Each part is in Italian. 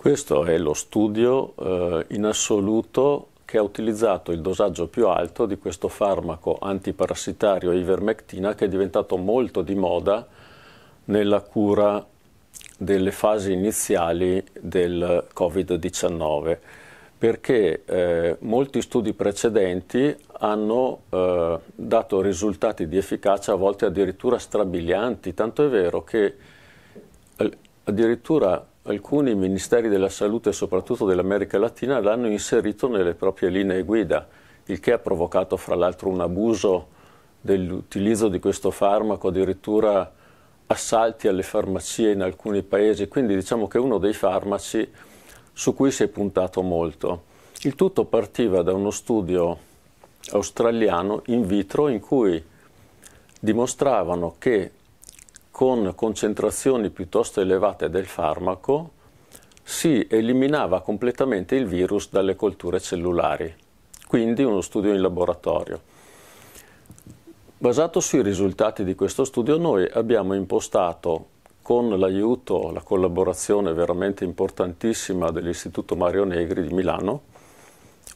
Questo è lo studio eh, in assoluto che ha utilizzato il dosaggio più alto di questo farmaco antiparassitario ivermectina che è diventato molto di moda nella cura delle fasi iniziali del Covid-19 perché eh, molti studi precedenti hanno eh, dato risultati di efficacia a volte addirittura strabilianti, tanto è vero che eh, addirittura alcuni ministeri della salute, soprattutto dell'America Latina, l'hanno inserito nelle proprie linee guida, il che ha provocato fra l'altro un abuso dell'utilizzo di questo farmaco, addirittura assalti alle farmacie in alcuni paesi, quindi diciamo che è uno dei farmaci su cui si è puntato molto. Il tutto partiva da uno studio australiano in vitro in cui dimostravano che con concentrazioni piuttosto elevate del farmaco si eliminava completamente il virus dalle colture cellulari, quindi uno studio in laboratorio. Basato sui risultati di questo studio noi abbiamo impostato con l'aiuto, la collaborazione veramente importantissima dell'Istituto Mario Negri di Milano,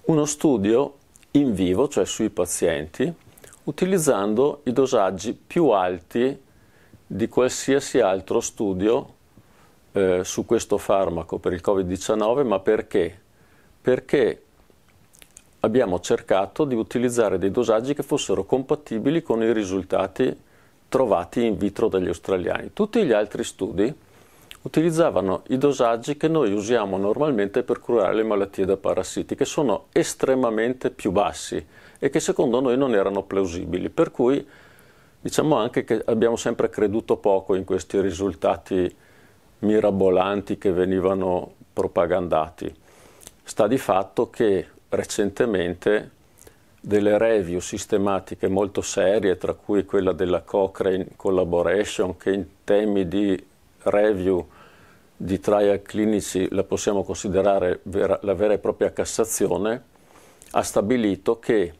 uno studio in vivo, cioè sui pazienti, utilizzando i dosaggi più alti di qualsiasi altro studio eh, su questo farmaco per il Covid-19, ma perché? Perché abbiamo cercato di utilizzare dei dosaggi che fossero compatibili con i risultati trovati in vitro dagli australiani. Tutti gli altri studi utilizzavano i dosaggi che noi usiamo normalmente per curare le malattie da parassiti, che sono estremamente più bassi e che secondo noi non erano plausibili, per cui Diciamo anche che abbiamo sempre creduto poco in questi risultati mirabolanti che venivano propagandati. Sta di fatto che recentemente delle review sistematiche molto serie, tra cui quella della Cochrane Collaboration, che in temi di review di trial clinici la possiamo considerare vera, la vera e propria Cassazione, ha stabilito che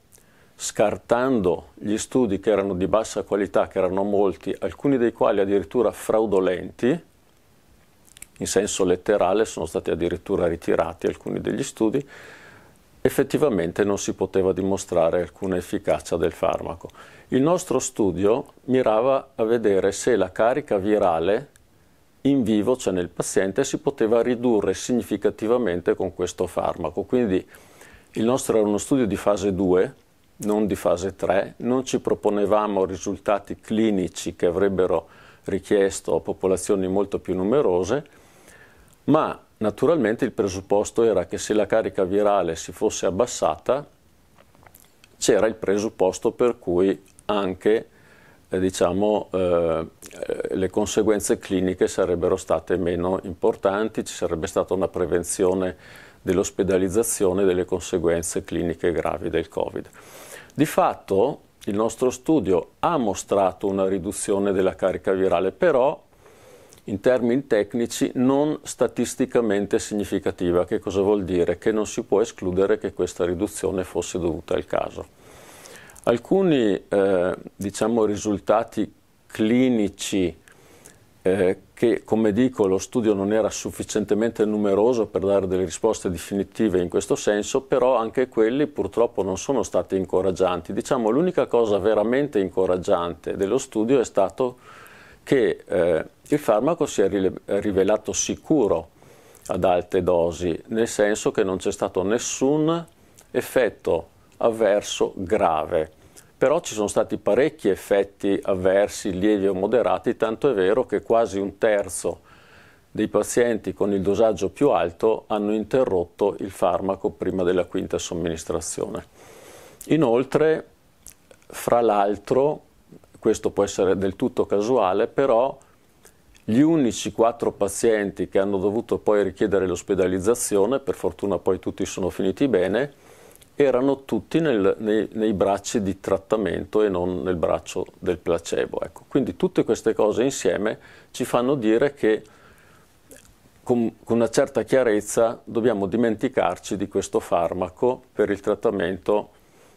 scartando gli studi che erano di bassa qualità, che erano molti, alcuni dei quali addirittura fraudolenti, in senso letterale sono stati addirittura ritirati alcuni degli studi, effettivamente non si poteva dimostrare alcuna efficacia del farmaco. Il nostro studio mirava a vedere se la carica virale in vivo, cioè nel paziente, si poteva ridurre significativamente con questo farmaco. Quindi il nostro era uno studio di fase 2 non di fase 3, non ci proponevamo risultati clinici che avrebbero richiesto popolazioni molto più numerose, ma naturalmente il presupposto era che se la carica virale si fosse abbassata, c'era il presupposto per cui anche eh, diciamo, eh, le conseguenze cliniche sarebbero state meno importanti, ci sarebbe stata una prevenzione dell'ospedalizzazione delle conseguenze cliniche gravi del Covid. Di fatto il nostro studio ha mostrato una riduzione della carica virale, però in termini tecnici non statisticamente significativa. Che cosa vuol dire? Che non si può escludere che questa riduzione fosse dovuta al caso. Alcuni eh, diciamo, risultati clinici eh, che come dico lo studio non era sufficientemente numeroso per dare delle risposte definitive in questo senso, però anche quelli purtroppo non sono stati incoraggianti. Diciamo l'unica cosa veramente incoraggiante dello studio è stato che eh, il farmaco si è rivelato sicuro ad alte dosi, nel senso che non c'è stato nessun effetto avverso grave però ci sono stati parecchi effetti avversi, lievi o moderati, tanto è vero che quasi un terzo dei pazienti con il dosaggio più alto hanno interrotto il farmaco prima della quinta somministrazione. Inoltre, fra l'altro, questo può essere del tutto casuale, però gli unici quattro pazienti che hanno dovuto poi richiedere l'ospedalizzazione, per fortuna poi tutti sono finiti bene, erano tutti nel, nei, nei, bracci di trattamento e non nel braccio del placebo. Ecco. Quindi tutte queste cose insieme ci fanno dire che con, con una certa chiarezza dobbiamo dimenticarci di questo farmaco per il trattamento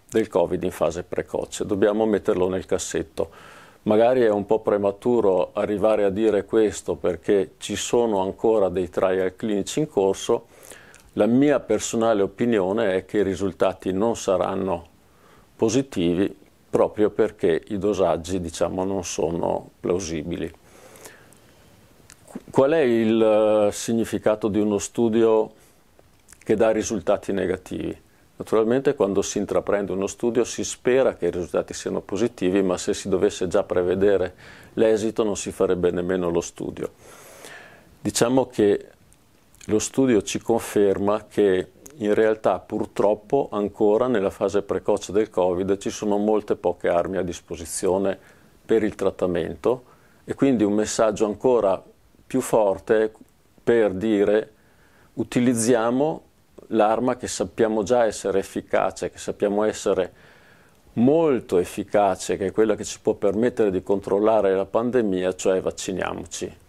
del Covid in fase precoce, dobbiamo metterlo nel cassetto. Magari è un po' prematuro arrivare a dire questo perché ci sono ancora dei trial clinici in corso, la mia personale opinione è che i risultati non saranno positivi proprio perché i dosaggi diciamo, non sono plausibili. Qual è il eh, significato di uno studio che dà risultati negativi? Naturalmente quando si intraprende uno studio si spera che i risultati siano positivi, ma se si dovesse già prevedere l'esito non si farebbe nemmeno lo studio. Diciamo che lo studio ci conferma che in realtà purtroppo ancora nella fase precoce del Covid ci sono molte poche armi a disposizione per il trattamento e quindi un messaggio ancora più forte per dire utilizziamo l'arma che sappiamo già essere efficace, che sappiamo essere molto efficace, che è quella che ci può permettere di controllare la pandemia, cioè vacciniamoci.